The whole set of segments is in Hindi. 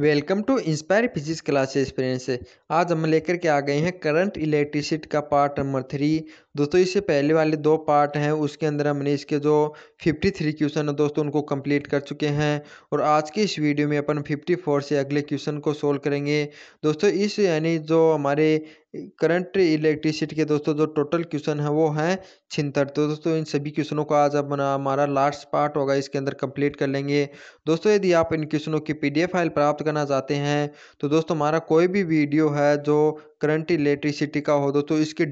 welcome to inspire physics classes friends आज हम लेकर के आ गए हैं करंट इलेक्ट्रिसिटी का पार्ट नंबर थ्री दोस्तों इससे पहले वाले दो पार्ट हैं उसके अंदर हमने इसके जो 53 क्वेश्चन है दोस्तों उनको कंप्लीट कर चुके हैं और आज के इस वीडियो में अपन 54 से अगले क्वेश्चन को सोल्व करेंगे दोस्तों इस यानी जो हमारे करंट इलेक्ट्रिसिटी के दोस्तों जो टोटल क्वेश्चन है वो हैं छिंतर तो दोस्तों इन सभी क्वेश्चनों को आज अब हमारा लास्ट पार्ट होगा इसके अंदर कंप्लीट कर लेंगे दोस्तों यदि आप इन क्वेश्चनों की पीडीएफ फाइल प्राप्त करना चाहते हैं तो दोस्तों हमारा कोई भी वीडियो है जो करंट इलेक्ट्रिसिटी का हो दोस्तों इसके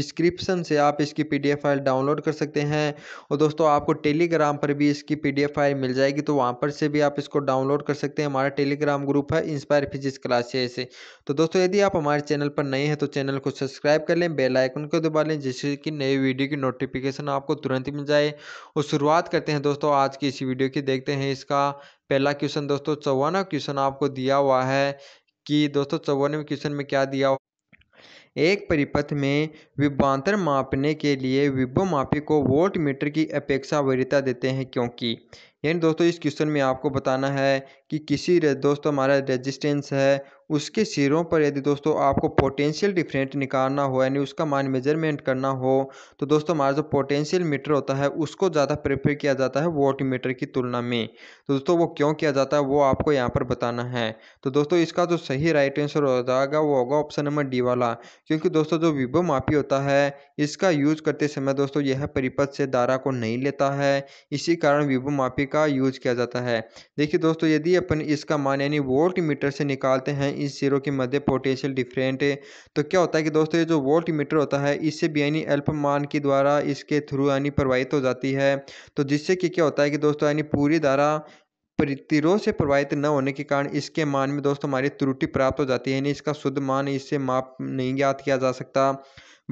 डिस्क्रिप्शन से आप इसकी पी फाइल डाउनलोड कर सकते हैं और दोस्तों आपको टेलीग्राम पर भी इसकी पी फाइल मिल जाएगी तो वहाँ पर से भी आप इसको डाउनलोड कर सकते हैं हमारा टेलीग्राम ग्रुप है इंस्पायर फिजिक्स क्लासेस तो दोस्तों यदि आप हमारे चैनल पर नए हैं तो चैनल को सब्सक्राइब कर लें बेल आइकन को दबा लें जिससे कि नए वीडियो की नोटिफिकेशन आपको तुरंत मिल जाए और शुरुआत करते हैं दोस्तों आज की इसी वीडियो की देखते हैं इसका पहला क्वेश्चन दोस्तों चौवाना क्वेश्चन आपको दिया हुआ है कि दोस्तों चौवानवे क्वेश्चन में क्या दिया एक परिपथ में विभवांतर मापने के लिए मापी को मीटर की अपेक्षा वरीयता देते हैं क्योंकि यानी दोस्तों इस क्वेश्चन में आपको बताना है कि किसी दोस्तों हमारा रेजिस्टेंस है उसके सिरों पर यदि दोस्तों आपको पोटेंशियल डिफरेंट निकालना हो यानी उसका मान मेजरमेंट करना हो तो दोस्तों हमारा जो पोटेंशियल मीटर होता है उसको ज़्यादा प्रेफर किया जाता है वोट मीटर की तुलना में तो दोस्तों वो क्यों किया जाता है वो आपको यहाँ पर बताना है तो दोस्तों इसका जो सही राइट आंसर हो जाएगा वो होगा ऑप्शन नंबर डी वाला क्योंकि दोस्तों जो विभो मापी होता है इसका यूज करते समय दोस्तों यह परिपथ से दारा को नहीं लेता है इसी कारण विभो मापी का यूज किया जाता है देखिए दोस्तों यदि अपन इसका मान यानी वोल्ट मीटर से निकालते हैं इस जीरो के मध्य पोटेंशियल डिफरेंट तो क्या होता है कि दोस्तों ये जो वोल्ट मीटर होता है इससे भी यानी अल्प मान के द्वारा इसके थ्रू यानी प्रवाहित हो जाती है तो जिससे कि क्या होता है कि दोस्तों यानी पूरी धारा प्रतिरोध से प्रवाहित न होने के कारण इसके मान में दोस्तों हमारी त्रुटि प्राप्त हो जाती है यानी इसका शुद्ध मान इससे माप नहीं ज्ञात किया जा सकता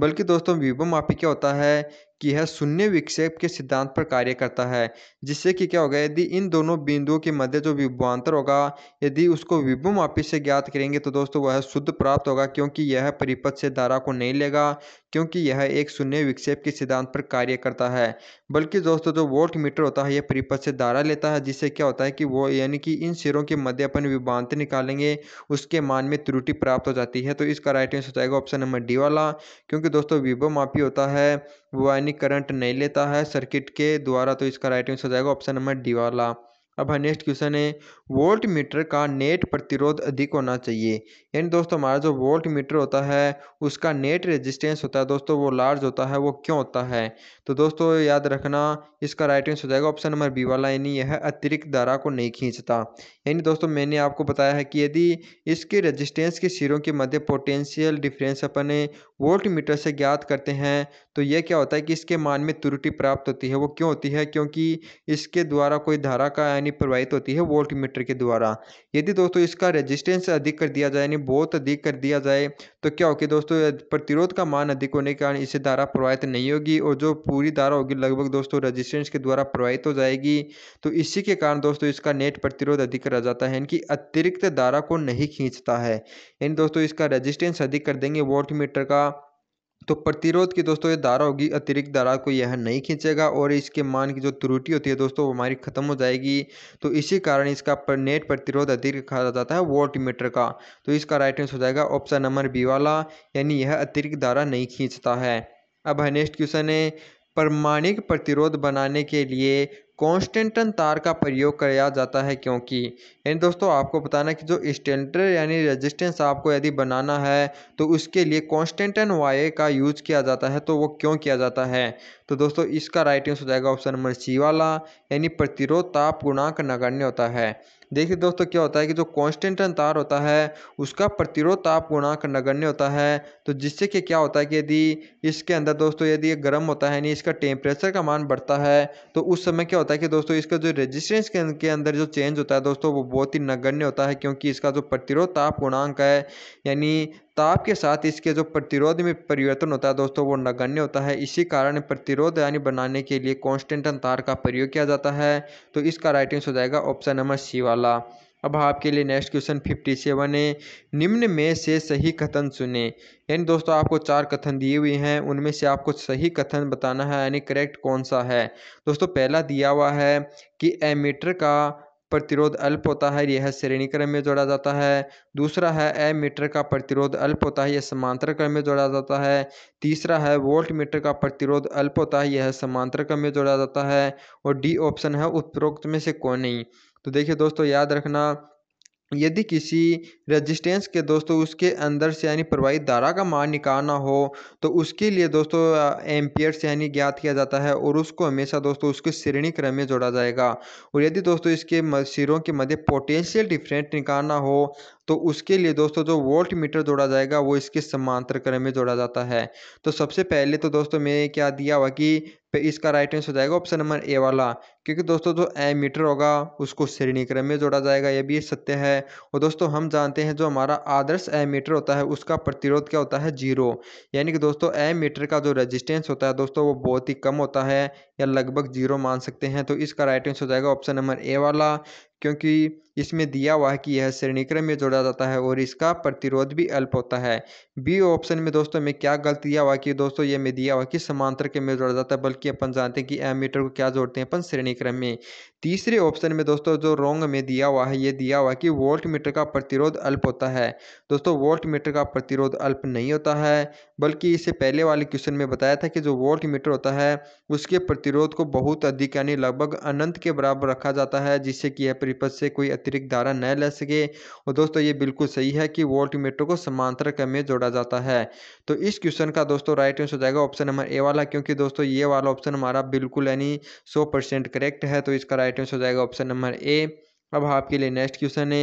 बल्कि दोस्तों विभव मापी क्या होता है कि यह शून्य विक्षेप के सिद्धांत पर कार्य करता है जिससे कि क्या होगा यदि इन दोनों बिंदुओं के मध्य जो विभवांतर होगा यदि उसको विभुम मापी से ज्ञात करेंगे तो दोस्तों वह शुद्ध प्राप्त होगा क्योंकि यह परिपथ से धारा को नहीं लेगा क्योंकि यह एक शून्य विक्षेप के सिद्धांत पर कार्य करता है बल्कि दोस्तों जो वोल्ट मीटर होता है यह परिपथ से धारा लेता है जिससे क्या होता है कि वो यानी कि इन सिरों के मध्य अपन विभांत निकालेंगे उसके मान में त्रुटि प्राप्त हो जाती है तो इसका राइट आंसर हो जाएगा ऑप्शन नंबर डी वाला क्योंकि दोस्तों विभो मापी होता है वो यानी करंट नहीं लेता है सर्किट के द्वारा तो इसका राइट आंसर हो जाएगा ऑप्शन नंबर डी वाला अब नेक्स्ट क्वेश्चन है वोल्ट मीटर का नेट प्रतिरोध अधिक होना चाहिए यानी दोस्तों हमारा जो वोल्ट मीटर होता है उसका नेट रेजिस्टेंस होता है दोस्तों वो लार्ज होता है वो क्यों होता है तो दोस्तों याद रखना इसका राइट आंसर हो जाएगा ऑप्शन नंबर बी वाला यानी यह अतिरिक्त धारा को नहीं खींचता यानी दोस्तों मैंने आपको बताया है कि यदि इसके रजिस्टेंस के सिरों के मध्य पोटेंशियल डिफरेंस अपने वोल्ट मीटर से ज्ञात करते हैं तो यह क्या होता है कि इसके मान में त्रुटि प्राप्त होती है वो क्यों होती है क्योंकि इसके द्वारा कोई धारा का यानी प्रवाहित होती है वोल्ट मीटर के द्वारा यदि दोस्तों इसका रेजिस्टेंस अधिक कर दिया जाए यानी बहुत अधिक कर दिया जाए तो क्या होगी दोस्तों प्रतिरोध का मान अधिक होने के कारण इसे धारा प्रवाहित नहीं होगी और जो पूरी धारा होगी लगभग दोस्तों रजिस्टेंस के द्वारा प्रवाहित हो जाएगी तो इसी के कारण दोस्तों इसका नेट प्रतिरोध अधिक रह जाता है यानी अतिरिक्त धारा को नहीं खींचता है यानी दोस्तों इसका रजिस्टेंस अधिक कर देंगे वोल्ट का तो प्रतिरोध की दोस्तों ये धारा होगी अतिरिक्त धारा को यह नहीं खींचेगा और इसके मान की जो त्रुटि होती है दोस्तों वो हमारी खत्म हो जाएगी तो इसी कारण इसका पर नेट प्रतिरोध अतिरिक्त कहा जाता है वोल्ट मीटर का तो इसका राइट आंसर हो जाएगा ऑप्शन नंबर बी वाला यानी यह अतिरिक्त धारा नहीं खींचता है अब है नेक्स्ट क्वेश्चन है प्रमाणिक प्रतिरोध बनाने के लिए कॉन्स्टेंटन तार का प्रयोग किया जाता है क्योंकि यानी दोस्तों आपको बताना कि जो स्टेंटर यानी रेजिस्टेंस आपको यदि बनाना है तो उसके लिए कॉन्स्टेंटन वायर का यूज किया जाता है तो वो क्यों किया जाता है तो दोस्तों इसका राइट आंसर हो जाएगा ऑप्शन नंबर सी वाला यानी प्रतिरोध ताप गुणांक नगण्य होता है देखिए दोस्तों क्या होता है कि जो कॉन्स्टेंटन तार होता है उसका प्रतिरोध ताप गुणांक नगण्य होता है तो जिससे कि क्या होता है कि यदि इसके अंदर दोस्तों यदि ये गर्म होता है यानी इसका टेम्परेचर का मान बढ़ता है तो उस समय क्या होता होता है कि दोस्तों इसका जो रेजिस्टेंस के अंदर जो चेंज होता है दोस्तों वो बहुत ही नगण्य होता है क्योंकि इसका जो प्रतिरोध ताप गुणांक है यानी ताप के साथ इसके जो प्रतिरोध में परिवर्तन होता है दोस्तों वो नगण्य होता है इसी कारण प्रतिरोध यानी बनाने के लिए कॉन्स्टेंटन तार का प्रयोग किया जाता है तो इसका राइटिंग हो जाएगा ऑप्शन नंबर सी वाला अब आपके लिए नेक्स्ट क्वेश्चन फिफ्टी सेवन है निम्न में से सही कथन सुने यानी दोस्तों आपको चार कथन दिए हुए हैं उनमें से आपको सही कथन बताना है यानी करेक्ट कौन सा है दोस्तों पहला दिया हुआ है कि एमीटर का प्रतिरोध अल्प होता है यह श्रेणी क्रम में जोड़ा जाता है दूसरा है ए मीटर का प्रतिरोध अल्प होता है यह समांतर क्रम में जोड़ा जाता है तीसरा है वोल्ट मीटर का प्रतिरोध अल्प होता है यह समांतर क्रम में जोड़ा जाता है और डी ऑप्शन है उपरोक्त में से कौन नहीं तो देखिए दोस्तों याद रखना यदि किसी रेजिस्टेंस के दोस्तों उसके अंदर से यानी प्रवाहित धारा का मान निकालना हो तो उसके लिए दोस्तों एम्पियर से यानी ज्ञात किया जाता है और उसको हमेशा दोस्तों उसके श्रेणी क्रम में जोड़ा जाएगा और यदि दोस्तों इसके सिरों के मध्य पोटेंशियल डिफरेंट निकालना हो तो उसके लिए दोस्तों जो वोल्ट मीटर जोड़ा जाएगा वो इसके समांतर क्रम में जोड़ा जाता है तो सबसे पहले तो दोस्तों मैंने क्या दिया हुआ कि इसका राइट आंसर हो जाएगा ऑप्शन नंबर ए वाला क्योंकि दोस्तों जो ए मीटर होगा उसको श्रेणी क्रम में जोड़ा जाएगा यह भी सत्य है और दोस्तों हम जानते हैं जो हमारा आदर्श ए मीटर होता है उसका प्रतिरोध क्या होता है जीरो यानी कि दोस्तों ए मीटर का जो रेजिस्टेंस होता है दोस्तों वो बहुत ही कम होता है या लगभग जीरो मान सकते हैं तो इसका राइट आंसर हो जाएगा ऑप्शन नंबर ए वाला क्योंकि इसमें दिया हुआ है कि यह श्रेणीक्रम में जोड़ा जाता है और इसका प्रतिरोध भी अल्प होता है बी ऑप्शन में दोस्तों में क्या गलत दिया हुआ कि दोस्तों ये में दिया हुआ कि समांतर के में जोड़ा जाता है बल्कि अपन जानते हैं कि एम मीटर को क्या जोड़ते हैं अपन श्रेणीक्रम में तीसरे ऑप्शन में दोस्तों जो रोंग में दिया हुआ है ये दिया हुआ है कि वोल्ट मीटर का प्रतिरोध अल्प होता है दोस्तों वोल्ट मीटर का प्रतिरोध अल्प नहीं होता है बल्कि इसे पहले वाले क्वेश्चन में बताया था कि जो वोल्ट मीटर होता है उसके प्रतिरोध को बहुत अधिक यानी लगभग अनंत के बराबर रखा जाता है जिससे कि यह परिपथ से कोई अतिरिक्त धारा न ले सके और दोस्तों ये बिल्कुल सही है कि वोल्ट मीटर को समांतर क्रम में जोड़ा जाता है तो इस क्वेश्चन का दोस्तों राइट आंसर हो जाएगा ऑप्शन नंबर ए वाला क्योंकि दोस्तों ये वाला ऑप्शन हमारा बिल्कुल यानी सौ करेक्ट है तो इसका राइट आंसर हो जाएगा ऑप्शन नंबर ए अब आपके लिए नेक्स्ट क्वेश्चन है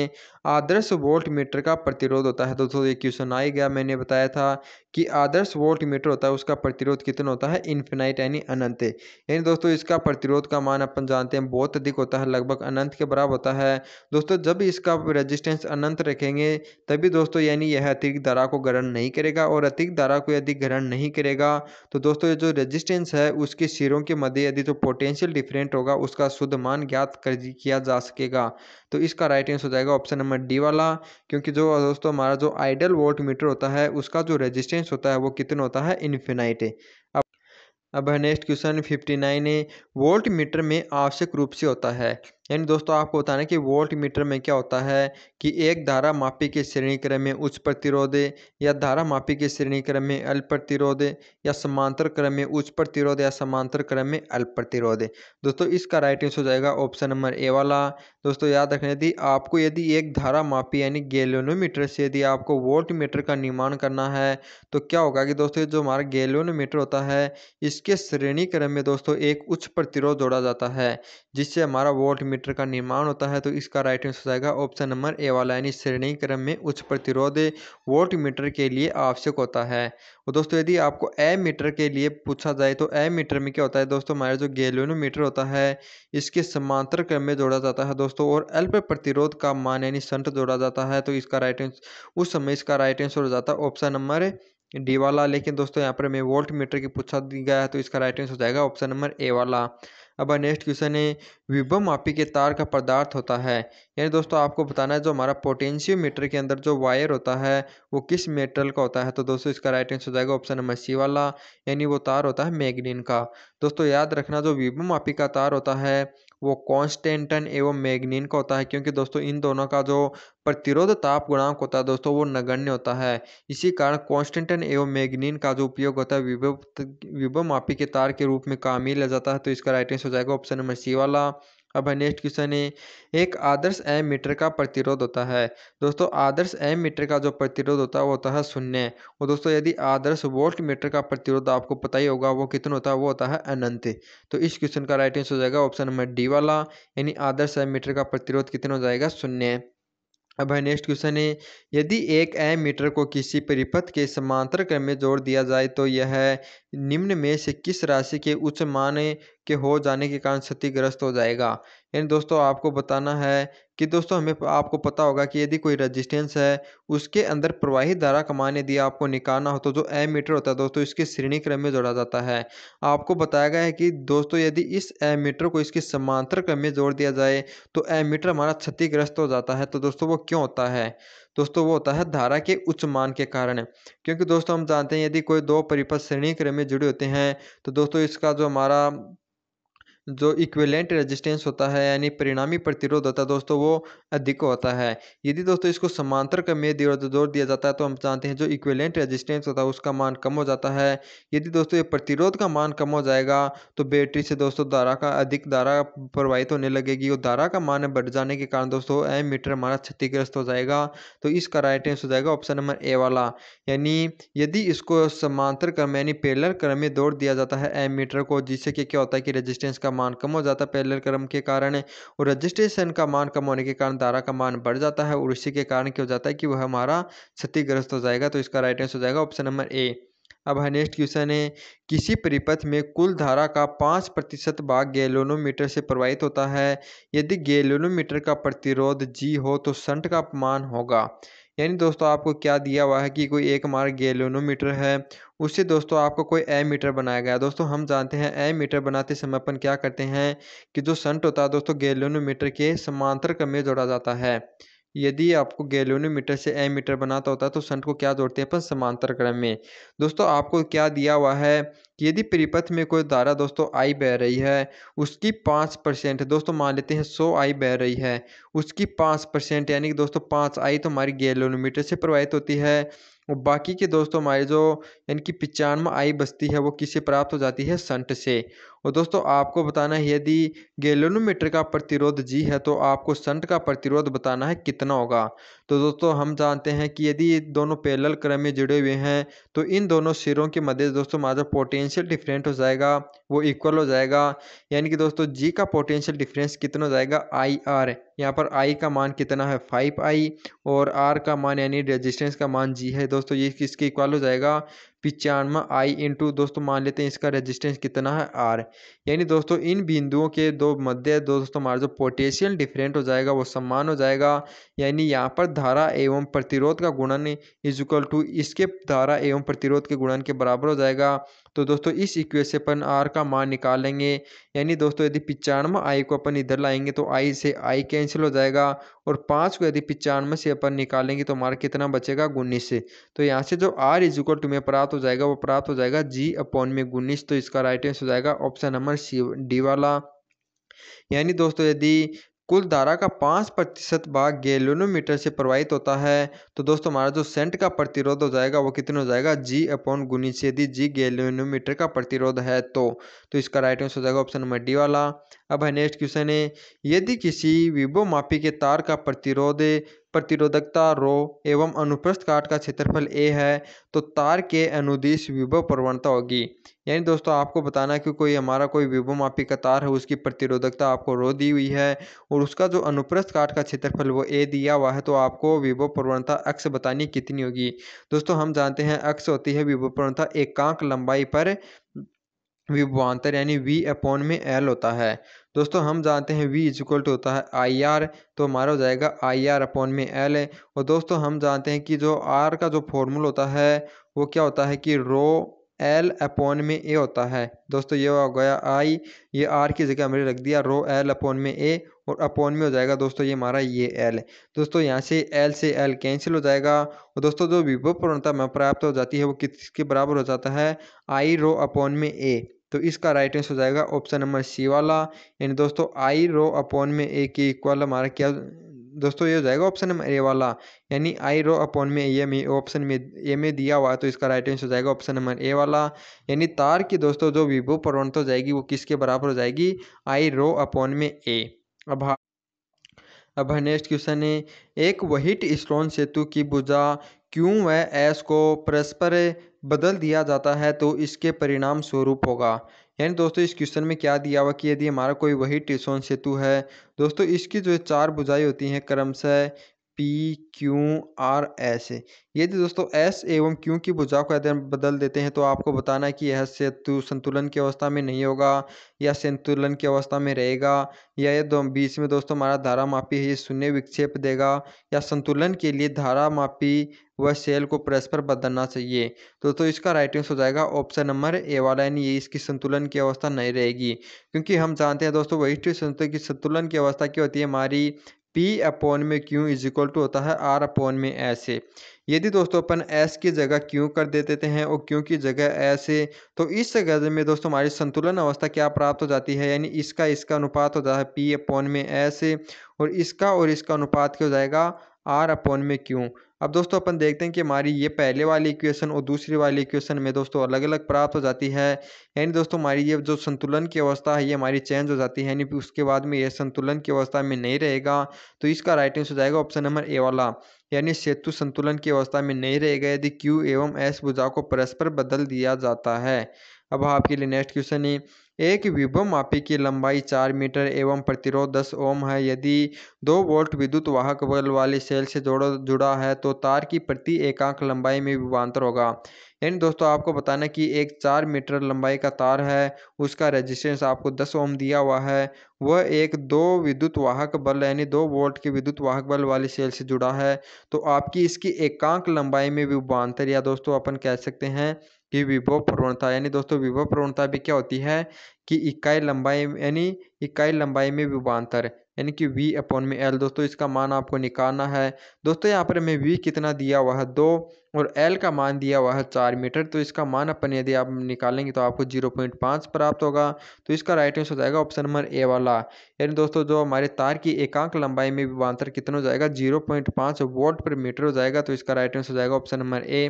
आदर्श वोल्ट मीटर का प्रतिरोध होता है तो दोस्तों ये क्वेश्चन आ ही गया मैंने बताया था कि आदर्श वोल्ट मीटर होता है उसका प्रतिरोध कितना होता है इन्फिनाइट यानी अनंत यानी दोस्तों इसका प्रतिरोध का मान अपन जानते हैं बहुत अधिक होता है लगभग अनंत के बराबर होता है दोस्तों जब इसका रेजिस्टेंस अनंत रखेंगे तभी दोस्तों यानी यह अतिरिक्त धारा को ग्रहण नहीं करेगा और अतिरिक्त धारा को यदि ग्रहण नहीं करेगा तो दोस्तों जो रजिस्टेंस है उसके सिरों के मध्य यदि जो पोटेंशियल डिफरेंट होगा उसका शुद्ध मान ज्ञात कर किया जा सकेगा तो इसका राइट आंसर हो जाएगा ऑप्शन नंबर डी वाला क्योंकि जो दोस्तों हमारा जो आइडल वोल्ट मीटर होता है उसका जो रजिस्टेंस डिस्टेंस होता है वो कितना होता है इन्फिनाइट अब अब नेक्स्ट क्वेश्चन फिफ्टी नाइन है वोल्ट मीटर में आवश्यक रूप से होता है यानी दोस्तों आपको बताना है कि वोल्ट मीटर में क्या होता है कि एक धारा मापी के श्रेणी क्रम में उच्च प्रतिरोध या धारा मापी के श्रेणी क्रम में अल्प प्रतिरोध या समांतर क्रम में उच्च प्रतिरोध या समांतर क्रम में अल्प प्रतिरोध दोस्तों इसका राइट आंसर हो जाएगा ऑप्शन नंबर ए वाला दोस्तों याद रखना यदि आपको यदि एक धारा मापी यानी गेलोनोमीटर से यदि आपको वोल्ट मीटर का निर्माण करना है तो क्या होगा कि दोस्तों जो हमारा गेलोनोमीटर होता है इसके श्रेणी क्रम में दोस्तों एक उच्च प्रतिरोध जोड़ा जाता है जिससे हमारा वोल्ट मीटर का निर्माण होता है तो इसका राइट आंसर हो जाएगा ऑप्शन नंबर ए वाला यानी श्रेणी क्रम में उच्च प्रतिरोध वोल्ट मीटर के लिए आवश्यक होता है और तो दोस्तों यदि आपको ए मीटर के लिए पूछा जाए तो ए मीटर में क्या होता है दोस्तों हमारे जो मीटर होता है इसके समांतर क्रम में जोड़ा जाता है दोस्तों और अल्प प्रतिरोध का मान यानी संट जोड़ा जाता है तो इसका राइट आंसर उस समय इसका राइट आंसर हो जाता है ऑप्शन नंबर डी वाला लेकिन दोस्तों यहाँ पर मैं वोल्ट मीटर की पूछा गया है तो इसका राइट आंसर हो जाएगा ऑप्शन नंबर ए वाला अब नेक्स्ट क्वेश्चन है विभव मापी के तार का पदार्थ होता है यानी दोस्तों आपको बताना है जो हमारा पोटेंशियो मीटर के अंदर जो वायर होता है वो किस मेटल का होता है तो दोस्तों इसका राइट आंसर हो जाएगा ऑप्शन नंबर सी वाला यानी वो तार होता है मैग्नीन का दोस्तों याद रखना जो विभव मापी का तार होता है वो कॉन्स्टेंटन एवं मैग्नीन का होता है क्योंकि दोस्तों इन दोनों का जो प्रतिरोध ताप गुणांक होता है दोस्तों वो नगण्य होता है इसी कारण कॉन्स्टेंटन एवं मैग्नीन का जो उपयोग होता है विभव विभव मापी के तार के रूप में काम ही ले जाता है तो इसका राइट आंसर हो जाएगा ऑप्शन नंबर सी वाला अब है नेक्स्ट क्वेश्चन है एक आदर्श एम मीटर का प्रतिरोध होता है दोस्तों आदर्श एम मीटर का जो प्रतिरोध होता है वो होता है शून्य और दोस्तों यदि आदर्श वोल्ट मीटर का प्रतिरोध आपको पता ही होगा वो कितना होता है वो होता है अनंत तो इस क्वेश्चन का राइट आंसर हो जाएगा ऑप्शन नंबर डी वाला यानी आदर्श एम मीटर का प्रतिरोध कितना हो जाएगा शून्य अब है नेक्स्ट क्वेश्चन है यदि एक एम मीटर को किसी परिपथ के समांतर क्रम में जोड़ दिया जाए तो यह निम्न में से किस राशि के उच्च मान के हो जाने के कारण क्षतिग्रस्त हो जाएगा यानी दोस्तों आपको बताना है कि दोस्तों हमें आपको पता होगा कि यदि कोई रजिस्टेंस है उसके अंदर प्रवाहित धारा का मान यदि आपको निकालना हो तो जो ए मीटर होता है दोस्तों इसके श्रेणी क्रम में जोड़ा जाता है आपको बताया गया है कि दोस्तों यदि इस ए मीटर को इसके समांतर क्रम में जोड़ दिया जाए तो ए मीटर हमारा क्षतिग्रस्त हो जाता है तो दोस्तों वो क्यों होता है दोस्तों वो होता है धारा के उच्च मान के कारण क्योंकि दोस्तों हम जानते हैं यदि कोई दो परिपथ श्रेणी क्रम में जुड़े होते हैं तो दोस्तों इसका जो हमारा जो इक्विलेंट रेजिस्टेंस होता है यानी परिणामी प्रतिरोध होता है दोस्तों वो अधिक होता है यदि दोस्तों इसको समांतर का में जोड़ दिया जाता है तो हम जानते हैं जो इक्विलेंट रेजिस्टेंस होता है उसका मान कम हो जाता है यदि दोस्तों ये प्रतिरोध का मान कम हो जाएगा तो बैटरी से दोस्तों धारा का अधिक धारा प्रवाहित होने लगेगी और धारा का मान बढ़ जाने के कारण दोस्तों एम मीटर हमारा क्षतिग्रस्त हो जाएगा तो इसका राइट आंसर हो जाएगा ऑप्शन नंबर ए वाला यानी यदि इसको समांतर क्रम यानी पेलर क्रम में दौड़ दिया जाता है एम मीटर को जिससे कि क्या होता है कि रेजिस्टेंस का मान कम हो जाता है पैरेलल क्रम के कारण और रजिस्ट्रेशन का मान कम होने के कारण धारा का मान बढ़ जाता है और इसी के कारण क्या हो जाता है कि वह हमारा क्षतिग्रस्त हो जाएगा तो इसका राइट आंसर हो जाएगा ऑप्शन नंबर ए अब है नेक्स्ट क्वेश्चन है किसी परिपथ में कुल धारा का पाँच प्रतिशत भाग गैलोनोमीटर से प्रवाहित होता है यदि गैलोनोमीटर का प्रतिरोध जी हो तो संट का मान होगा यानी दोस्तों आपको क्या दिया हुआ है कि कोई एक मार्ग गैलोनोमीटर है उससे दोस्तों आपको कोई ए मीटर बनाया गया दोस्तों हम जानते हैं ए मीटर बनाते समय अपन क्या करते हैं कि जो संट होता है दोस्तों गैलोनोमीटर के समांतर क्रम में जोड़ा जाता है यदि आपको गैलोनीमीटर से एमीटर बनाता होता तो संट को क्या जोड़ते हैं अपन समांतर क्रम में दोस्तों आपको क्या दिया हुआ है यदि परिपथ में कोई धारा दोस्तों आई बह रही है उसकी पाँच परसेंट दोस्तों मान लेते हैं सौ आई बह रही है उसकी पाँच परसेंट यानी कि दोस्तों पाँच आई तो हमारी गैलोनीमीटर से प्रवाहित होती है और बाकी के दोस्तों हमारे जो यानी कि पिचानवे आई बस्ती है वो किसे प्राप्त हो जाती है संट से और दोस्तों आपको बताना है यदि गैलोनोमीटर का प्रतिरोध जी है तो आपको संट का प्रतिरोध बताना है कितना होगा तो दोस्तों हम जानते हैं कि यदि दोनों पैरेलल क्रम में जुड़े हुए हैं तो इन दोनों सिरों के मध्य दोस्तों हमारा पोटेंशियल डिफरेंट हो जाएगा वो इक्वल हो जाएगा यानी कि दोस्तों जी का पोटेंशियल डिफरेंस कितना हो जाएगा आई आर यहाँ पर आई का मान कितना है फाइव आई और आर का मान यानी रेजिस्टेंस का मान जी है दोस्तों ये किसके इक्वल हो जाएगा पिचानवा आई इंटू दोस्तों मान लेते हैं इसका रेजिस्टेंस कितना है आर यानी दोस्तों इन बिंदुओं के दो मध्य दो दोस्तों हमारा जो पोटेशियल डिफरेंट हो जाएगा वो समान हो जाएगा यानी यहाँ पर धारा एवं प्रतिरोध का गुणन इज इक्वल टू इसके धारा एवं प्रतिरोध के गुणन के बराबर हो जाएगा तो दोस्तों इस इक्वेशन पर आर का मान निकालेंगे यानी दोस्तों यदि पिचानवे आई को अपन इधर लाएंगे तो आई से आई कैंसिल हो जाएगा और पाँच को यदि पिचानवे से अपन निकालेंगे तो हमारा कितना बचेगा उन्नीस से तो यहाँ से जो आर इज इक्वल टू में प्राप्त हो जाएगा वो प्राप्त हो जाएगा जी अपॉन में उन्नीस तो इसका राइट आंसर हो जाएगा ऑप्शन नंबर सी डी वाला यानी दोस्तों यदि कुल धारा का पाँच प्रतिशत भाग गैलोनोमीटर से प्रवाहित होता है तो दोस्तों हमारा जो सेंट का प्रतिरोध हो जाएगा वो कितना हो जाएगा जी अपॉन गुणित यदि जी गैलोनोमीटर का प्रतिरोध है तो तो इसका राइट आंसर हो जाएगा ऑप्शन नंबर डी वाला अब है नेक्स्ट क्वेश्चन है यदि किसी मापी के तार का प्रतिरोध प्रतिरोधकता रो एवं अनुप्रस्थ काट का क्षेत्रफल ए है तो तार के अनुदिश विभव प्रवणता होगी यानी दोस्तों आपको बताना कि कोई हमारा कोई विभव मापी का तार है उसकी प्रतिरोधकता आपको रो दी हुई है और उसका जो अनुप्रस्थ काट का क्षेत्रफल वो ए दिया हुआ है तो आपको विभव प्रवणता अक्ष बतानी कितनी होगी दोस्तों हम जानते हैं अक्ष होती है विभव प्रवणता एकांक लंबाई पर विभवान्तर यानी वी अपॉन में एल होता है दोस्तों हम जानते हैं V इज इक्वल टू होता है आई आर तो हमारा हो जाएगा आई आर अपॉन में एल और दोस्तों हम जानते हैं कि जो आर का जो फॉर्मूला होता है वो क्या होता है कि रो एल अपॉन में ए होता है दोस्तों ये हो गया आई ये आर की जगह हमने रख दिया रो एल अपॉन में ए और अपॉन में हो जाएगा दोस्तों ये हमारा ये एल दोस्तों यहाँ से एल से एल कैंसिल हो जाएगा और दोस्तों जो विभव प्रवणता प्राप्त हो जाती है वो किसके बराबर हो जाता है आई रो अपॉन में ए तो इसका राइट आंसर हो जाएगा ऑप्शन नंबर सी वाला यानी दोस्तों आई रो अपॉन में ए के इक्वल हमारा क्या दोस्तों ये हो जाएगा ऑप्शन नंबर ए वाला यानी आई रो अपॉन में ए में ऑप्शन में ए में दिया हुआ है तो इसका राइट आंसर हो जाएगा ऑप्शन नंबर ए वाला यानी तार की दोस्तों जो विभो तो प्रवणता हो जाएगी वो किसके बराबर हो जाएगी आई रो अपॉन में ए अब अब नेक्स्ट क्वेश्चन है एक वहीट स्टोन सेतु की भुजा क्यों वह एस को परस्पर बदल दिया जाता है तो इसके परिणाम स्वरूप होगा यानी दोस्तों इस क्वेश्चन में क्या दिया हुआ कि यदि हमारा कोई वही ट्रिसोन सेतु है दोस्तों इसकी जो चार बुझाई होती हैं क्रमशः पी क्यू आर एस यदि तो दोस्तों एस एवं क्यू की भुजा को यदि बदल देते हैं तो आपको बताना है कि यह सेतु संतुलन की अवस्था में नहीं होगा या संतुलन की अवस्था में रहेगा या ये दो बीच में दोस्तों हमारा धारा मापी है ये शून्य विक्षेप देगा या संतुलन के लिए धारा मापी वह सेल को परस्पर बदलना चाहिए तो तो इसका राइट आंसर हो जाएगा ऑप्शन नंबर ए वाला यानी ये इसकी संतुलन की अवस्था नहीं रहेगी क्योंकि हम जानते हैं दोस्तों वही संतुलन की संतुलन की अवस्था क्या होती है हमारी पी अपॉन में क्यू इज इक्वल टू होता है आर अपॉन में ऐसे यदि दोस्तों अपन एस की जगह क्यों कर दे देते हैं और क्यों की जगह ऐसे तो इस जगह में दोस्तों हमारी संतुलन अवस्था क्या प्राप्त हो जाती है यानी इसका इसका अनुपात हो जाता है पी अपॉन में ऐसे और इसका और इसका अनुपात क्या हो जाएगा आर अपॉन में क्यों अब दोस्तों अपन देखते हैं कि हमारी ये पहले वाली इक्वेशन और दूसरी वाली इक्वेशन में दोस्तों अलग अलग प्राप्त हो जाती है यानी दोस्तों हमारी ये जो संतुलन की अवस्था है ये हमारी चेंज हो जाती है यानी उसके बाद में ये संतुलन की अवस्था में नहीं रहेगा तो इसका राइट आंसर हो जाएगा ऑप्शन नंबर ए वाला यानी सेतु संतुलन की अवस्था में नहीं रहेगा यदि क्यू एवं एस भुजा को परस्पर बदल दिया जाता है अब आपके लिए नेक्स्ट क्वेश्चन है एक मापी की लंबाई चार मीटर एवं प्रतिरोध दस ओम है यदि दो वोल्ट विद्युत वाहक बल वाली सेल से जुड़ा है तो तार की प्रति एकांक लंबाई में विभांतर होगा यानी दोस्तों आपको बताना कि एक चार मीटर लंबाई का तार है उसका रेजिस्टेंस आपको दस ओम दिया हुआ है वह एक दो विद्युत वाहक बल यानी दो वोल्ट के विद्युत वाहक बल वाली सेल से जुड़ा है तो आपकी इसकी एकांक लंबाई में विभांतर या दोस्तों अपन कह सकते हैं कि विभव प्रवणता यानी दोस्तों विभव प्रवणता भी क्या होती है कि इकाई लंबाई यानी इकाई लंबाई में विभांतर यानी कि v अपॉन में एल दोस्तों इसका मान आपको निकालना है दोस्तों यहाँ पर हमें v कितना दिया हुआ है दो और एल का मान दिया हुआ है चार मीटर तो इसका मान अपन यदि आप निकालेंगे तो आपको जीरो पॉइंट पाँच प्राप्त होगा तो इसका राइट आंसर हो जाएगा ऑप्शन नंबर ए वाला यानी दोस्तों जो हमारे तार की एकांक लंबाई में विभांतर कितना हो जाएगा जीरो पॉइंट पाँच वोल्ट पर मीटर हो जाएगा तो इसका राइट आंसर हो जाएगा ऑप्शन नंबर ए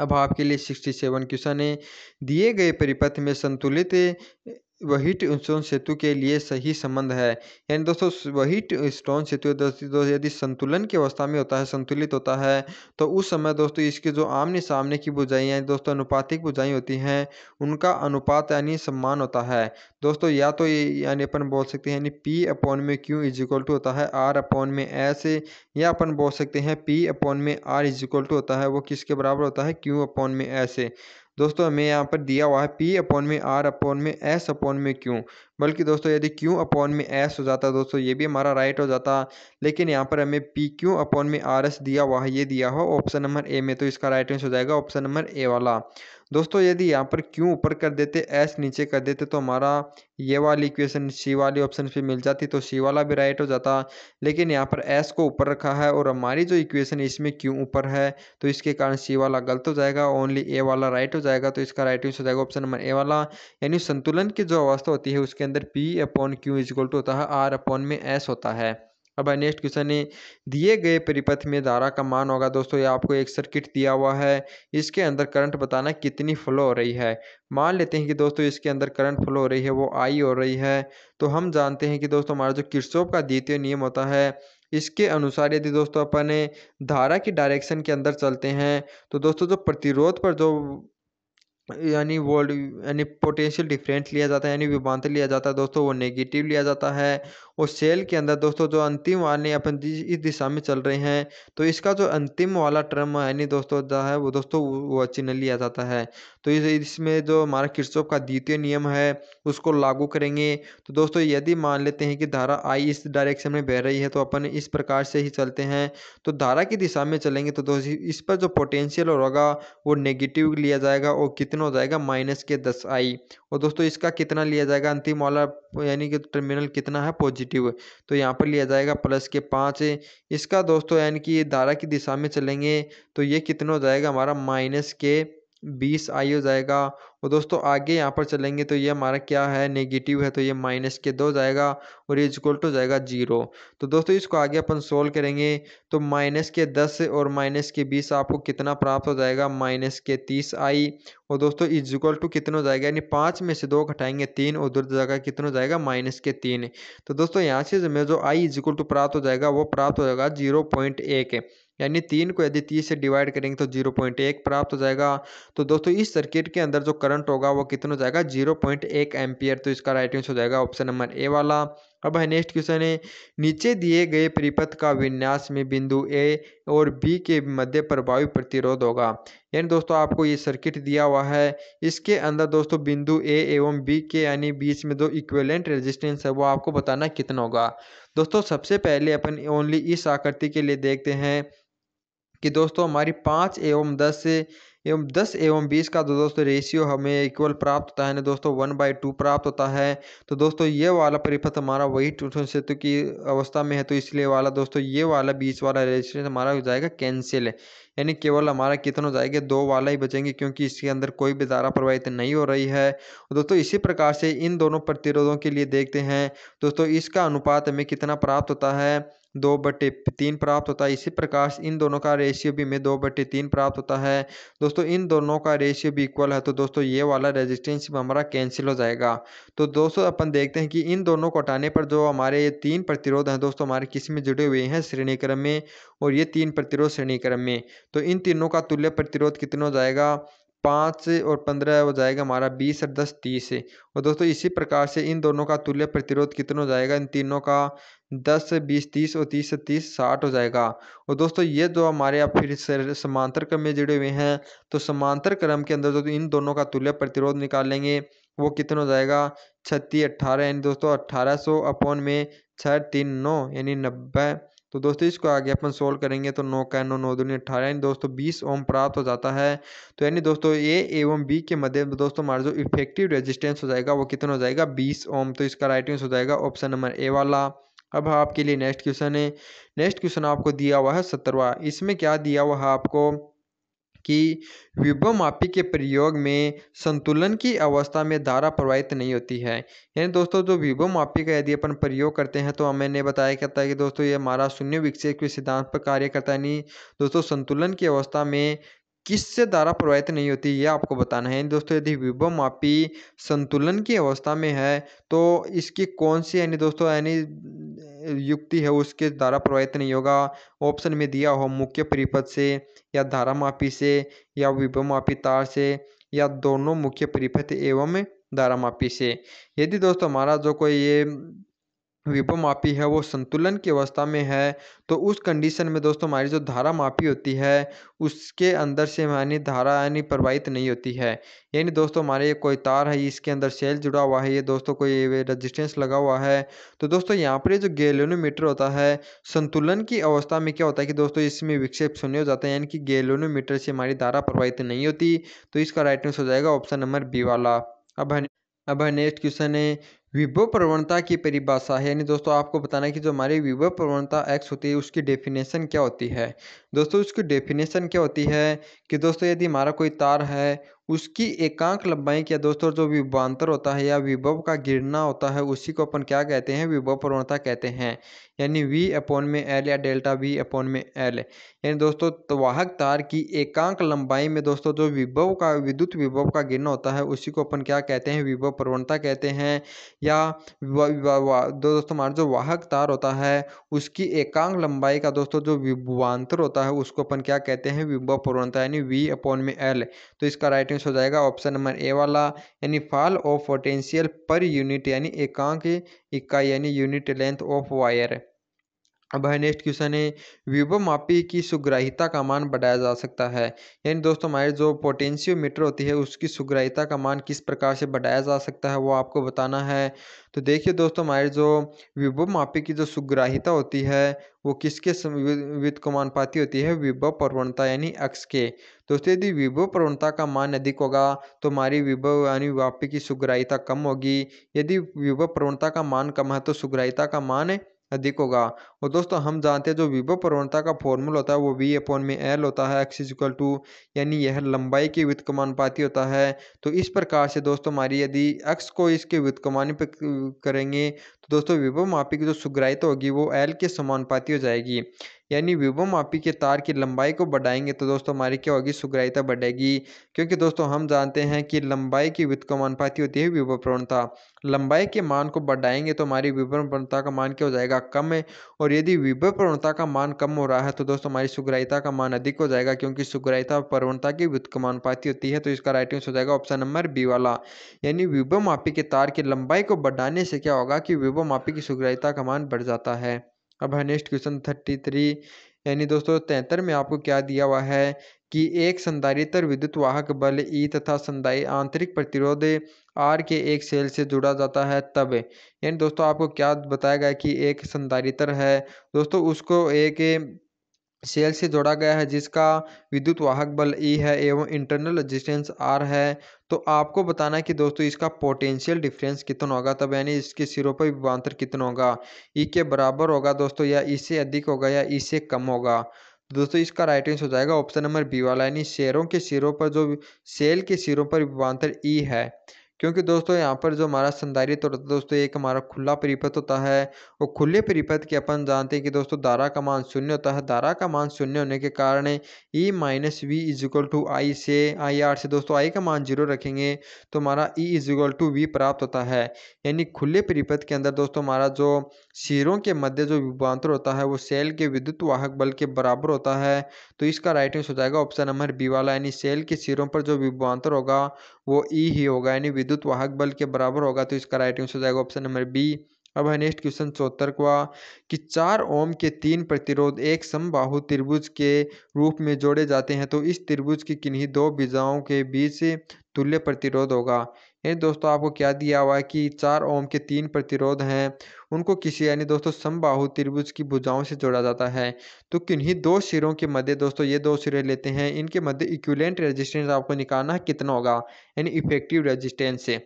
अब आपके लिए सिक्सटी सेवन क्वेश्चन है दिए गए परिपथ में संतुलित वहीट स्टोन सेतु के लिए सही संबंध है यानी दोस्तों वहीट स्टोन सेतु यदि संतुलन की अवस्था में होता है संतुलित होता है तो उस समय दोस्तों इसके जो आमने सामने की बुझाई यानी दोस्तों अनुपातिक बुझाई होती हैं उनका अनुपात यानी सम्मान होता है दोस्तों या तो यानी अपन बोल सकते हैं यानी पी अपॉन में क्यू इज इक्वल टू होता है आर अपॉन में एस या अपन बोल सकते हैं पी अपॉन में आर इज इक्वल टू होता है वो किसके बराबर होता है क्यू अपॉन में एस दोस्तों हमें यहाँ पर दिया हुआ है पी अपॉन में आर अपॉन में एस अपॉन में क्यू बल्कि दोस्तों यदि क्यू अपॉन में एस हो जाता दोस्तों ये भी हमारा राइट हो जाता लेकिन यहाँ पर हमें पी क्यू अपॉन में आर एस दिया हुआ है ये दिया हुआ ऑप्शन नंबर ए में तो इसका राइट आंसर हो जाएगा ऑप्शन नंबर ए वाला दोस्तों यदि यहाँ पर क्यों ऊपर कर देते एस नीचे कर देते तो हमारा ये वाली इक्वेशन सी वाली ऑप्शन पे मिल जाती तो सी वाला भी राइट हो जाता लेकिन यहाँ पर एस को ऊपर रखा है और हमारी जो इक्वेशन इसमें क्यों ऊपर है तो इसके कारण सी वाला गलत हो जाएगा ओनली ए वाला राइट हो जाएगा तो इसका राइट हो जाएगा ऑप्शन नंबर ए वाला यानी संतुलन की जो अवस्था होती है उसके अंदर पी अपॉन क्यू इज होता है आर अपॉन में एस होता है अब है नेक्स्ट क्वेश्चन है दिए गए परिपथ में धारा का मान होगा दोस्तों ये आपको एक सर्किट दिया हुआ है इसके अंदर करंट बताना कितनी फ्लो हो रही है मान लेते हैं कि दोस्तों इसके अंदर करंट फ्लो हो रही है वो आई हो रही है तो हम जानते हैं कि दोस्तों हमारा जो किरसोप का द्वितीय नियम होता है इसके अनुसार यदि दोस्तों अपन धारा की डायरेक्शन के अंदर चलते हैं तो दोस्तों जो प्रतिरोध पर जो यानी वोल्ट यानी पोटेंशियल डिफरेंट लिया जाता है यानी विभांत लिया जाता है दोस्तों वो नेगेटिव लिया जाता है और सेल के अंदर दोस्तों जो अंतिम वाले अपन इस दिशा में चल रहे हैं तो इसका जो अंतिम वाला टर्म यानी दोस्तों जो है वो दोस्तों वो चिन्ह लिया जाता है तो इसमें जो हमारा किरचोप का द्वितीय नियम है उसको लागू करेंगे तो दोस्तों यदि मान लेते हैं कि धारा आई इस डायरेक्शन में बह रही है तो अपन इस प्रकार से ही चलते हैं तो धारा की दिशा में चलेंगे तो दोस्तों इस पर जो पोटेंशियल होगा वो नेगेटिव लिया जाएगा और कितना हो जाएगा माइनस के दस आई और दोस्तों इसका कितना लिया जाएगा अंतिम वाला यानी कि टर्मिनल कितना है पॉजिटिव पॉजिटिव तो यहाँ पर लिया जाएगा प्लस के पाँच इसका दोस्तों यानी कि धारा की दिशा में चलेंगे तो ये कितना हो जाएगा हमारा माइनस के बीस आई हो जाएगा और दोस्तों आगे यहाँ पर चलेंगे तो ये हमारा क्या है नेगेटिव है तो ये माइनस के दो जाएगा और ये इजक्वल टू जाएगा जीरो तो दोस्तों इसको आगे अपन सोल्व करेंगे तो माइनस के दस और माइनस के बीस आपको कितना प्राप्त हो जाएगा माइनस के तीस आई और दोस्तों इजक्वल टू कितना हो जाएगा यानी पाँच में से दो घटाएंगे तीन और दूर जगह कितना हो जाएगा माइनस के तीन तो दोस्तों यहाँ से जो आई इजक्वल टू प्राप्त हो जाएगा वो प्राप्त हो जाएगा जीरो पॉइंट एक यानी तीन को यदि तीस से डिवाइड करेंगे तो जीरो पॉइंट एक प्राप्त हो जाएगा तो दोस्तों इस सर्किट के अंदर जो करंट होगा वो कितना हो जाएगा जीरो पॉइंट एक एम्पियर तो इसका राइट आंसर हो जाएगा ऑप्शन नंबर ए वाला अब है नेक्स्ट क्वेश्चन है नीचे दिए गए परिपथ का विन्यास में बिंदु ए और बी के मध्य प्रभावी प्रतिरोध होगा यानी दोस्तों आपको ये सर्किट दिया हुआ है इसके अंदर दोस्तों बिंदु ए एवं बी के यानी बीच में जो इक्वेलेंट रेजिस्टेंस है वो आपको बताना कितना होगा दोस्तों सबसे पहले अपन ओनली इस आकृति के लिए देखते हैं कि दोस्तों हमारी पाँच एवं दस एवं दस एवं बीस का तो दोस्तों रेशियो हमें इक्वल प्राप्त होता है ना दोस्तों वन बाई टू प्राप्त होता है तो दोस्तों ये वाला परिपथ हमारा वही टूटन सेतु की अवस्था में है तो इसलिए वाला दोस्तों ये वाला बीस वाला रेशियो हमारा हो जाएगा कैंसिल है यानी केवल हमारा कितना हो जाएगा दो वाला ही बचेंगे क्योंकि इसके अंदर कोई भी धारा प्रवाहित नहीं हो रही है दोस्तों इसी प्रकार से इन दोनों प्रतिरोधों के लिए देखते हैं दोस्तों इसका अनुपात हमें कितना प्राप्त होता है दो बटे तीन प्राप्त होता है इसी प्रकार इन दोनों का रेशियो भी हमें दो बटे तीन प्राप्त होता है दोस्तों इन दोनों का रेशियो भी इक्वल है तो दोस्तों ये वाला रेजिस्टेंस हमारा कैंसिल हो जाएगा तो दोस्तों अपन देखते हैं कि इन दोनों को हटाने पर जो हमारे ये तीन प्रतिरोध हैं दोस्तों हमारे किस में जुड़े हुए हैं श्रेणी क्रम में और ये तीन प्रतिरोध श्रेणी क्रम में तो इन तीनों का तुल्य प्रतिरोध कितना हो जाएगा पाँच से और पंद्रह हो जाएगा हमारा बीस और दस तीस है और दोस्तों इसी प्रकार से इन दोनों का तुल्य प्रतिरोध कितना हो जाएगा इन तीनों का दस से बीस तीस और तीस से तीस साठ हो जाएगा और दोस्तों ये जो हमारे आप फिर समांतर क्रम में जुड़े हुए हैं तो समांतर क्रम के अंदर दोस्तों इन दोनों का तुल्य प्रतिरोध निकालेंगे वो कितना हो जाएगा छत्तीस अट्ठारह यानी दोस्तों अट्ठारह सौ अपौन में छः तीन नौ यानी नब्बे तो दोस्तों इसको आगे अपन सोल्व करेंगे तो नौ का नौ नौ दुनिया अठारह यानी दोस्तों बीस ओम प्राप्त हो जाता है तो यानी दोस्तों ए एवं बी के मध्य दोस्तों हमारा जो इफेक्टिव रेजिस्टेंस हो जाएगा वो कितना हो जाएगा बीस ओम तो इसका राइट आंसर हो जाएगा ऑप्शन नंबर ए वाला अब आपके लिए नेक्स्ट क्वेश्चन है नेक्स्ट क्वेश्चन आपको दिया हुआ है सत्तरवा इसमें क्या दिया हुआ है आपको कि विभवमापी के प्रयोग में संतुलन की अवस्था में धारा प्रवाहित नहीं होती है यानी दोस्तों जो विभवमापी का यदि अपन प्रयोग करते हैं तो मैंने बताया जाता है कि दोस्तों ये हमारा शून्य विक्षेप के सिद्धांत पर कार्य करता है यानी दोस्तों संतुलन की अवस्था में किससे धारा प्रवाहित नहीं होती ये आपको बताना है दोस्तों यदि विभव मापी संतुलन की अवस्था में है तो इसकी कौन सी यानी दोस्तों यानी युक्ति है उसके धारा प्रवाहित नहीं होगा ऑप्शन में दिया हो मुख्य परिपथ से या धारा मापी से या विभव मापी तार से या दोनों मुख्य परिपथ एवं धारा मापी से यदि दोस्तों हमारा जो कोई ये विपमापी है वो संतुलन की अवस्था में है तो उस कंडीशन में दोस्तों हमारी जो धारा मापी होती है उसके अंदर से हमारी धारा यानी प्रवाहित नहीं होती है यानी दोस्तों हमारे ये कोई तार है इसके अंदर सेल जुड़ा हुआ है ये दोस्तों कोई रजिस्टेंस लगा हुआ है तो दोस्तों यहाँ पर जो गेलोनोमीटर होता है संतुलन की अवस्था में क्या होता है कि दोस्तों इसमें विक्षेप शून्य हो जाता है यानी कि गेलोनोमीटर से हमारी धारा प्रवाहित नहीं होती तो इसका राइट आंसर हो जाएगा ऑप्शन नंबर बी वाला अब अब नेक्स्ट क्वेश्चन है विभव प्रवणता की परिभाषा है यानी दोस्तों आपको बताना है कि जो हमारी विभव प्रवणता एक्स होती है उसकी डेफिनेशन क्या होती है दोस्तों उसकी डेफिनेशन क्या होती है कि दोस्तों यदि हमारा कोई तार है उसकी एकांक लंबाई क्या दोस्तों जो विभवान्तर होता है या विभव का गिरना होता है उसी को अपन क्या कहते हैं विभव प्रवणता कहते हैं यानी वी अपॉन में एल या डेल्टा वी अपॉन में एल यानी दोस्तों तो वाहक तार की एकांक लंबाई में दोस्तों जो विभव का विद्युत विभव का गिरना होता है उसी को अपन क्या कहते हैं विभव प्रवणता कहते हैं या दोस्तों हमारा जो वाहक तार होता है उसकी एकांक लंबाई का दोस्तों जो विभवान्तर होता है उसको अपन क्या कहते हैं विभव प्रवणता यानी वी अपॉन में एल तो इसका राइट आंसर हो जाएगा ऑप्शन नंबर ए वाला यानी फॉल ऑफ पोटेंशियल पर यूनिट यानी एकांक इकाई यानी यूनिट लेंथ ऑफ वायर अब है नेक्स्ट क्वेश्चन है विभव मापी की सुग्राहिता का मान बढ़ाया जा सकता है यानी दोस्तों हमारे जो पोटेंशियोमीटर होती है उसकी सुग्राहिता का मान किस प्रकार से बढ़ाया जा सकता है वो आपको बताना है तो देखिए दोस्तों हमारे जो विभव मापी की जो सुग्राहिता होती है वो किसके विद को पाती होती है विभव प्रवणता यानी अक्ष के दोस्तों यदि विभव प्रवणता का मान अधिक होगा तो हमारी विभव यानी वापी की सुग्राहिता कम होगी यदि विभव प्रवणता का मान कम है तो सुग्राहिता का मान अधिक होगा और दोस्तों हम जानते हैं जो विभव प्रवणता का फॉर्मूला होता है वो वी अपॉन में एल होता है एक्स इजिकल टू यानी यह लंबाई के पाती होता है तो इस प्रकार से दोस्तों हमारी यदि एक्स को इसके वित्तकमान पर करेंगे तो दोस्तों विभव मापी की जो सुग्राहित होगी वो एल के समानुपाती हो जाएगी यानी मापी के तार की लंबाई को बढ़ाएंगे तो दोस्तों हमारी क्या होगी सुग्राहिता बढ़ेगी क्योंकि दोस्तों हम जानते हैं कि लंबाई की वित्त को अनुपाती होती है विभव प्रवणता लंबाई के मान को बढ़ाएंगे तो हमारी विभव प्रवणता का मान क्या हो जाएगा कम है और यदि विभव प्रवणता का मान कम हो रहा है तो दोस्तों हमारी सुग्राहिता का मान अधिक हो जाएगा क्योंकि सुग्राहिता प्रवणता की वित्त कमानुपाती होती है तो इसका राइट आंसर हो जाएगा ऑप्शन नंबर बी वाला यानी विभव मापी के तार की लंबाई को बढ़ाने से क्या होगा कि विभव मापी की सुग्राहिता का मान बढ़ जाता है अब है नेक्स्ट क्वेश्चन थर्टी थ्री यानी दोस्तों तैंतर में आपको क्या दिया हुआ है कि एक संधारित्र विद्युत वाहक बल ई e तथा संधाई आंतरिक प्रतिरोध आर के एक सेल से जुड़ा जाता है तब यानी दोस्तों आपको क्या बताया गया कि एक संधारित्र है दोस्तों उसको एक सेल से जोड़ा गया है जिसका विद्युत वाहक बल ई e है एवं इंटरनल रेजिस्टेंस आर है तो आपको बताना है कि दोस्तों इसका पोटेंशियल डिफरेंस कितना होगा तब यानी इसके सिरों पर विभांतर कितना होगा ई e के बराबर होगा दोस्तों या इससे e अधिक होगा या इससे कम होगा तो दोस्तों इसका राइट आंसर हो जाएगा ऑप्शन नंबर बी वाला यानी शेयरों के सिरों पर जो सेल के सिरों पर विभांतर ई है क्योंकि दोस्तों यहाँ पर जो हमारा संदारित्व होता है दोस्तों एक हमारा खुला परिपथ होता है और खुले परिपथ के अपन जानते हैं कि दोस्तों दारा का मान शून्य होता है दारा का मान शून्य होने के कारण E minus V is equal to I से आई आर से दोस्तों आई का मान जीरो रखेंगे तो हमारा E is equal to V प्राप्त होता है यानी खुले परिपथ के अंदर दोस्तों हमारा जो सिरों के मध्य जो विभांतर होता है वो सेल के विद्युत वाहक बल के बराबर होता है तो इसका राइट आंसर हो जाएगा ऑप्शन नंबर बी वाला यानी सेल के सिरों पर जो विभवान्तर होगा वो ई e ही होगा यानी विद्युत वाहक बल के बराबर होगा तो इसका राइट आंसर हो जाएगा ऑप्शन नंबर बी अब है नेक्स्ट क्वेश्चन चौहत्तर का कि चार ओम के तीन प्रतिरोध एक समबाहु त्रिभुज के रूप में जोड़े जाते हैं तो इस त्रिभुज की किन्हीं दो भुजाओं के बीच तुल्य प्रतिरोध होगा ये दोस्तों आपको क्या दिया हुआ है कि चार ओम के तीन प्रतिरोध हैं उनको किसी यानी दोस्तों समबाहु त्रिभुज की भुजाओं से जोड़ा जाता है तो किन्हीं दो सिरों के मध्य दोस्तों ये दो सिरे लेते हैं इनके मध्य इक्विलेंट रेजिस्टेंस आपको निकालना कितना होगा यानी इफेक्टिव रेजिस्टेंस से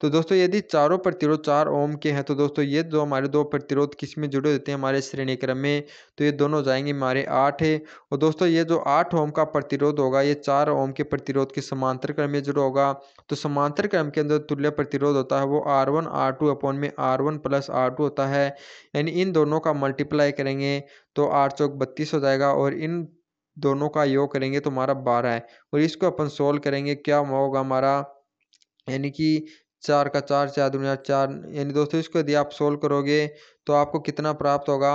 तो दोस्तों यदि चारों प्रतिरोध चार ओम के हैं तो दोस्तों ये जो दो हमारे दो प्रतिरोध किस में जुड़े होते हैं हमारे श्रेणी क्रम में तो ये दोनों जाएंगे हमारे आठ है और दोस्तों ये जो आठ ओम का प्रतिरोध होगा ये चार ओम के प्रतिरोध के समांतर क्रम में जुड़ा होगा तो समांतर क्रम के अंदर तुल्य प्रतिरोध होता है वो R one R two upon में R one plus R two होता है यानी इन दोनों का मल्टीप्लाई करेंगे तो आठ चौक बत्तीस हो जाएगा और इन दोनों का योग करेंगे तो हमारा बारह है और इसको अपन सोल्व करेंगे क्या होगा हमारा यानी कि चार का चार चार दुनिया चार यानी दोस्तों इसको यदि आप सोल्व करोगे तो आपको कितना प्राप्त होगा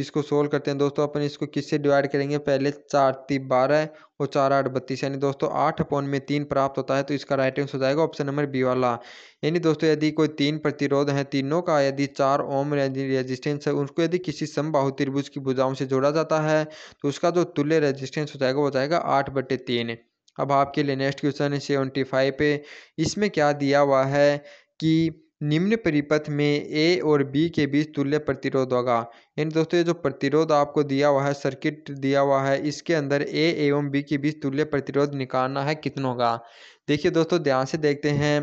इसको सोल्व करते हैं दोस्तों अपन इसको किससे डिवाइड करेंगे पहले चार तीन बारह और चार आठ बत्तीस यानी दोस्तों आठ अपॉन में तीन प्राप्त होता है तो इसका राइट आंसर हो जाएगा ऑप्शन नंबर बी वाला यानी दोस्तों यदि कोई तीन प्रतिरोध है तीनों का यदि चार ओम रेजिस्टेंस है उसको यदि किसी समबाहु त्रिभुज की भुजाओं से जोड़ा जाता है तो उसका जो तुल्य रेजिस्टेंस हो जाएगा वो जाएगा आठ बटे तीन अब आपके लिए नेक्स्ट क्वेश्चन है सेवेंटी फाइव पे इसमें क्या दिया हुआ है कि निम्न परिपथ में ए और बी के बीच तुल्य प्रतिरोध होगा यानी दोस्तों ये जो प्रतिरोध आपको दिया हुआ है सर्किट दिया हुआ है इसके अंदर ए एवं बी के बीच तुल्य प्रतिरोध निकालना है कितनों का देखिए दोस्तों ध्यान से देखते हैं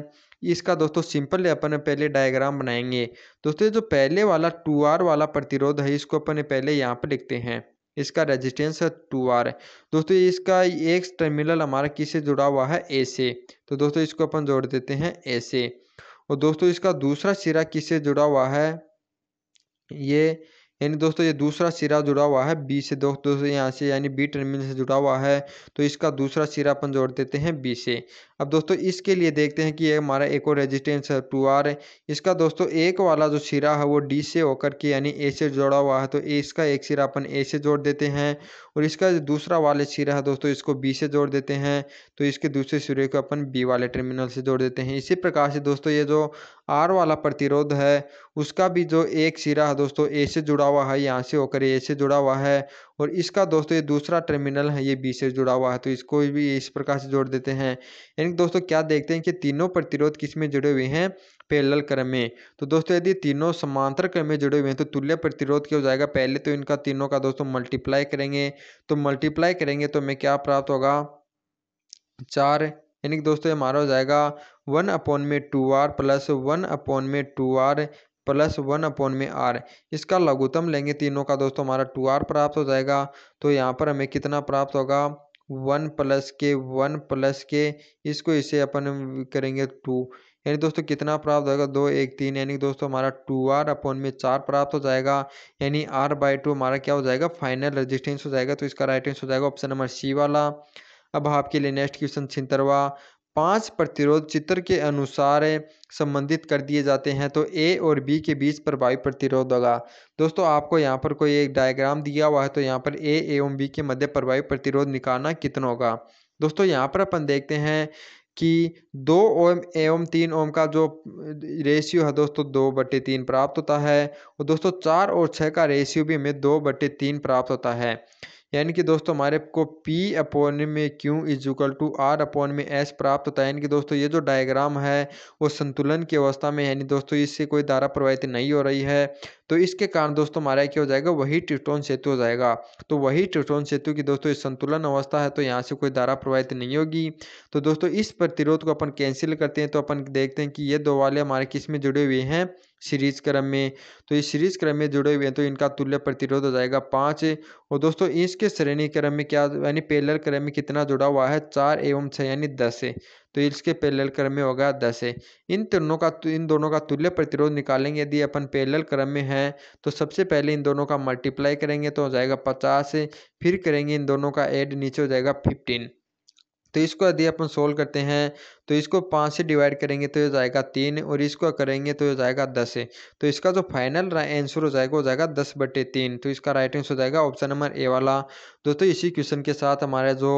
इसका दोस्तों सिंपल अपन पहले डायग्राम बनाएंगे दोस्तों जो पहले वाला टू आर वाला प्रतिरोध है इसको अपन पहले यहाँ पर लिखते हैं इसका रेजिस्टेंस टू आर है दोस्तों इसका एक टर्मिनल हमारा किससे जुड़ा हुआ है ए से तो दोस्तों इसको अपन जोड़ देते हैं ए से और दोस्तों इसका दूसरा सिरा किससे जुड़ा हुआ है ये यानी दोस्तों ये दूसरा सिरा जुड़ा हुआ है बी से दोस्तों यहाँ से यानी बी टर्मिनल से जुड़ा हुआ है तो इसका दूसरा सिरा अपन जोड़ देते हैं बी से अब दोस्तों इसके लिए देखते हैं कि ये हमारा एक और रेजिस्टेंस है टू आर है इसका दोस्तों एक वाला जो सिरा है वो डी से होकर के यानी ए से जोड़ा हुआ है तो इसका एक सिरा अपन ए से जोड़ देते हैं और इसका जो दूसरा वाले सिरा है दोस्तों इसको बी से जोड़ देते हैं तो इसके दूसरे सिरे को अपन बी वाले टर्मिनल से जोड़ देते हैं इसी प्रकार से दोस्तों ये जो आर वाला प्रतिरोध है उसका भी जो एक सिरा है दोस्तों ए से जुड़ा हुआ है यहाँ से होकर ए से जुड़ा हुआ है और इसका दोस्तों ये दूसरा टर्मिनल है ये बी से जुड़ा हुआ है तो इसको भी इस प्रकार से जोड़ देते हैं यानी दोस्तों क्या देखते हैं कि तीनों प्रतिरोध किस में जुड़े हुए हैं पैरेलल क्रम में तो दोस्तों यदि तीनों समांतर क्रम में जुड़े हुए हैं तो तुल्य प्रतिरोध क्या हो जाएगा पहले तो इनका तीनों का दोस्तों मल्टीप्लाई करेंगे तो मल्टीप्लाई करेंगे तो हमें क्या प्राप्त होगा चार यानी कि दोस्तों हमारा हो जाएगा वन अपॉन में two R plus one upon में two R plus one upon में आर इसका लघुतम लेंगे तीनों का दोस्तों हमारा टू आर प्राप्त हो जाएगा तो यहाँ पर हमें कितना प्राप्त होगा one plus K one plus K इसको इसे अपन करेंगे टू यानी दोस्तों कितना प्राप्त होगा दो एक तीन यानी दोस्तों हमारा टू आर अपॉन में चार प्राप्त हो जाएगा यानी आर बाई टू हमारा क्या हो जाएगा फाइनल रजिस्टेंस हो जाएगा तो इसका राइट आंसर हो जाएगा ऑप्शन नंबर सी वाला अब आपके लिए नेक्स्ट क्वेश्चन छिंतरवा पाँच प्रतिरोध चित्र के अनुसार संबंधित कर दिए जाते हैं तो ए और बी के बीच प्रभावी प्रतिरोध होगा दोस्तों आपको यहाँ पर कोई एक डायग्राम दिया हुआ है तो यहाँ पर ए एवं बी के मध्य प्रभावी प्रतिरोध निकालना कितना होगा दोस्तों यहाँ पर अपन देखते हैं कि दो ओम एवं तीन ओम का जो रेशियो है दोस्तों दो बटे तीन प्राप्त होता है और दोस्तों चार और छः का रेशियो भी हमें दो बटे तीन प्राप्त होता है यानी कि दोस्तों हमारे को P अपॉन में Q is equal to R upon में S प्राप्त होता है यानी कि दोस्तों ये जो डायग्राम है वो संतुलन की अवस्था में यानी दोस्तों इससे कोई धारा प्रवाहित नहीं हो रही है तो इसके कारण दोस्तों हमारा क्या हो जाएगा वही ट्रिटोन सेतु हो जाएगा तो वही ट्रिटोन सेतु की दोस्तों संतुलन अवस्था है तो यहाँ से कोई धारा प्रवाहित नहीं होगी तो दोस्तों इस प्रतिरोध को अपन कैंसिल करते हैं तो अपन देखते हैं कि ये दो वाले हमारे किस में जुड़े हुए हैं सीरीज क्रम में तो इस सीरीज क्रम में जुड़े हुए हैं तो इनका तुल्य प्रतिरोध हो जाएगा पाँच और दोस्तों इसके श्रेणी क्रम में क्या यानी पेलर क्रम में कितना जुड़ा हुआ है चार एवं छः यानी दस तो इसके पैरेलल क्रम में होगा दस है इन तीनों का इन दोनों का तुल्य प्रतिरोध निकालेंगे यदि अपन पैरेलल क्रम में हैं तो सबसे पहले इन दोनों का मल्टीप्लाई करेंगे तो हो जाएगा पचास फिर करेंगे इन दोनों का एड नीचे हो जाएगा फिफ्टीन तो इसको यदि अपन सोल्व करते हैं तो इसको पाँच से डिवाइड करेंगे तो ये जाएगा तीन और इसको करेंगे तो ये जाएगा दस तो इसका जो फाइनल आंसर हो जाएगा हो जाएगा दस बटे तीन तो इसका राइट आंसर हो जाएगा ऑप्शन नंबर ए वाला दोस्तों इसी क्वेश्चन के साथ हमारा जो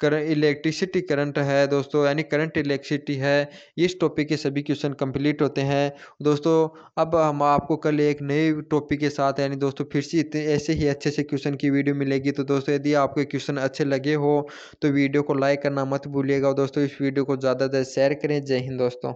कर इलेक्ट्रिसिटी करंट है दोस्तों यानी करंट इलेक्ट्रिसिटी है इस टॉपिक के सभी क्वेश्चन कंप्लीट होते हैं दोस्तों अब हम आपको कल एक नए टॉपिक के साथ यानी दोस्तों फिर से इतने ऐसे ही अच्छे से क्वेश्चन की वीडियो मिलेगी तो दोस्तों यदि आपके क्वेश्चन अच्छे लगे हो तो वीडियो को लाइक करना मत भूलिएगा दोस्तों इस वीडियो को ज़्यादा से शेयर करें जय हिंद दोस्तों